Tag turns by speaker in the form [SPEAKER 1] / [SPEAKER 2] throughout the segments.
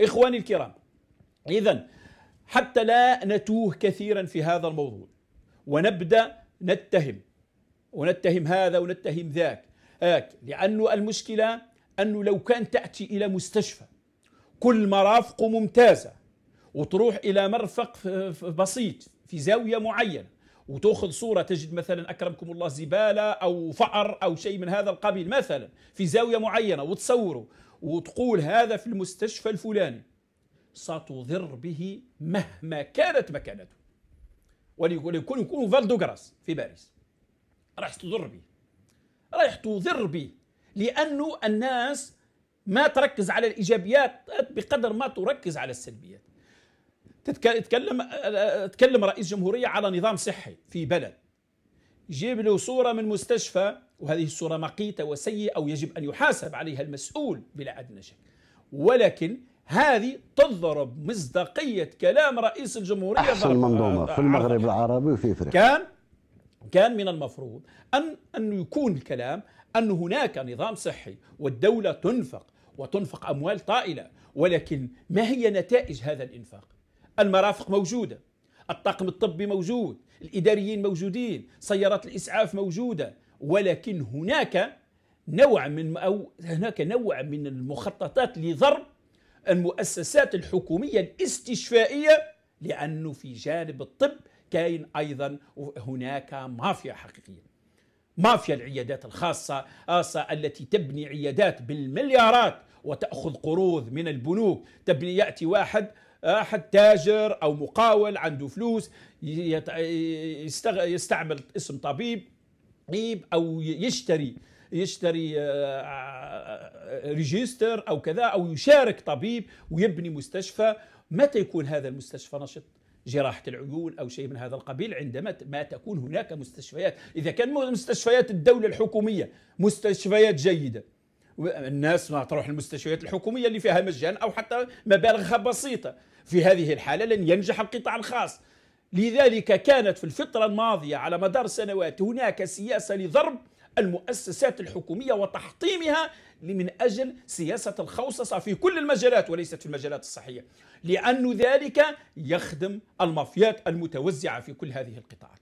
[SPEAKER 1] إخواني الكرام إذا حتى لا نتوه كثيرا في هذا الموضوع ونبدأ نتهم ونتهم هذا ونتهم ذاك هاك لأن المشكلة أنه لو كان تأتي إلى مستشفى كل مرافقه ممتازة وتروح إلى مرفق بسيط في زاوية معينة وتاخذ صوره تجد مثلا اكرمكم الله زباله او فأر او شيء من هذا القبيل مثلا في زاويه معينه وتصوره وتقول هذا في المستشفى الفلاني ستضر به مهما كانت مكانته وليكون يكون فالدوغراس في باريس راح تضر به راح تضر به لانه الناس ما تركز على الايجابيات بقدر ما تركز على السلبيات تتكلم تكلم رئيس جمهوريه على نظام صحي في بلد جيب له صوره من مستشفى وهذه الصوره مقيته وسيئه ويجب ان يحاسب عليها المسؤول بلا ادنى شك ولكن هذه تضرب مصداقيه كلام رئيس الجمهوريه احسن منظومه في المغرب العربي وفي افريقيا كان كان من المفروض ان ان يكون الكلام ان هناك نظام صحي والدوله تنفق وتنفق اموال طائله ولكن ما هي نتائج هذا الانفاق؟ المرافق موجوده الطاقم الطبي موجود الاداريين موجودين سيارات الاسعاف موجوده ولكن هناك نوع من او هناك نوع من المخططات لضرب المؤسسات الحكوميه الاستشفائيه لانه في جانب الطب كاين ايضا هناك مافيا حقيقيه مافيا العيادات الخاصة التي تبني عيادات بالمليارات وتأخذ قروض من البنوك تبني يأتي واحد احد تاجر او مقاول عنده فلوس يستعمل اسم طبيب او يشتري يشتري آه، آه، ريجستر او كذا او يشارك طبيب ويبني مستشفى متى يكون هذا المستشفى نشط جراحة العيون أو شيء من هذا القبيل عندما ما تكون هناك مستشفيات إذا كان مستشفيات الدولة الحكومية مستشفيات جيدة الناس ما تروح المستشفيات الحكوميه اللي فيها مجان او حتى مبالغها بسيطه في هذه الحاله لن ينجح القطاع الخاص لذلك كانت في الفتره الماضيه على مدار سنوات هناك سياسه لضرب المؤسسات الحكوميه وتحطيمها من اجل سياسه الخوصصه في كل المجالات وليست في المجالات الصحيه لان ذلك يخدم المافيات المتوزعه في كل هذه القطاعات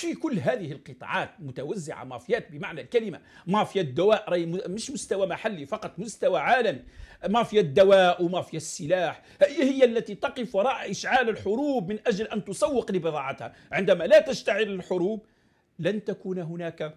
[SPEAKER 1] في كل هذه القطاعات متوزعه مافيات بمعنى الكلمه مافيا الدواء مش مستوى محلي فقط مستوى عالمي مافيا الدواء ومافيا السلاح هي هي التي تقف وراء اشعال الحروب من اجل ان تسوق لبضاعتها عندما لا تشتعل الحروب لن تكون هناك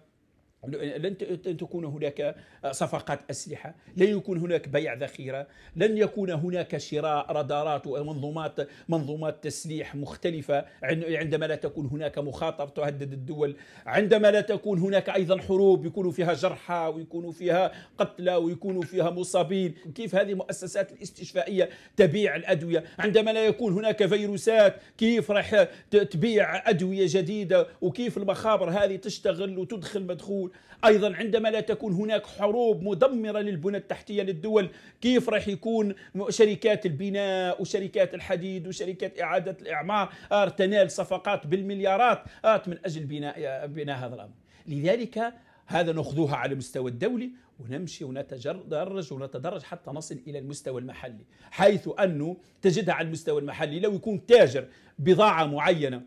[SPEAKER 1] لن تكون هناك صفقات أسلحة لن يكون هناك بيع ذخيرة لن يكون هناك شراء رادارات ومنظومات منظومات تسليح مختلفة عندما لا تكون هناك مخاطر تهدد الدول عندما لا تكون هناك أيضا حروب يكون فيها جرحى ويكون فيها قتلى ويكون فيها مصابين كيف هذه المؤسسات الاستشفائية تبيع الأدوية عندما لا يكون هناك فيروسات كيف راح تبيع أدوية جديدة وكيف المخابر هذه تشتغل وتدخل مدخول ايضا عندما لا تكون هناك حروب مدمره للبنى التحتيه للدول كيف راح يكون شركات البناء وشركات الحديد وشركات اعاده الاعمار آه، تنال صفقات بالمليارات آه، من اجل بناء بناء هذا الامر لذلك هذا ناخذوها على المستوى الدولي ونمشي ونتدرج ونتدرج حتى نصل الى المستوى المحلي حيث انه تجدها على المستوى المحلي لو يكون تاجر بضاعه معينه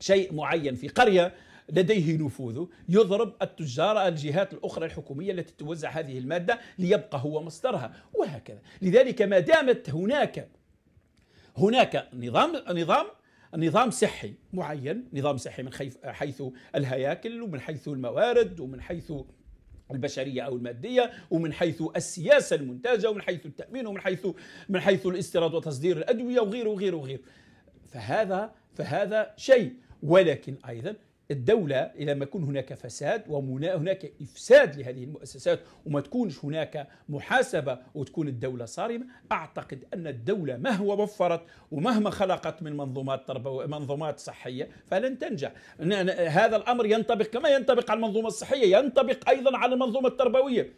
[SPEAKER 1] شيء معين في قريه لديه نفوذه يضرب التجار الجهات الأخرى الحكومية التي توزع هذه المادة ليبقى هو مصدرها وهكذا لذلك ما دامت هناك هناك نظام نظام نظام صحي معين نظام صحي من حيث الهياكل ومن حيث الموارد ومن حيث البشريه او الماديه ومن حيث السياسه المنتجه ومن حيث التامين ومن حيث من حيث الاستيراد وتصدير الادويه وغيره وغيره وغيره فهذا فهذا شيء ولكن ايضا الدولة إلى ما يكون هناك فساد وهناك إفساد لهذه المؤسسات وما تكونش هناك محاسبة وتكون الدولة صارمة أعتقد أن الدولة مهما وفرت ومهما خلقت من منظومات تربوية منظومات صحية فلن تنجح هذا الأمر ينطبق كما ينطبق على المنظومة الصحية ينطبق أيضا على المنظومة التربوية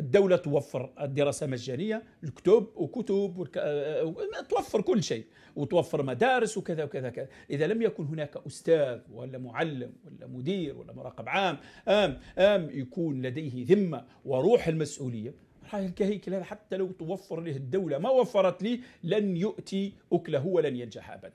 [SPEAKER 1] الدولة توفر الدراسة مجانية الكتب وكتب والك... آه، توفر كل شيء وتوفر مدارس وكذا وكذا كذا إذا لم يكن هناك أستاذ ولا معلم ولا مدير ولا مراقب عام آم آم يكون لديه ذمة وروح المسؤولية راح الكهيكل هذا حتى لو توفر له الدولة ما وفرت لي لن يؤتي أكله ولن ينجح أبدا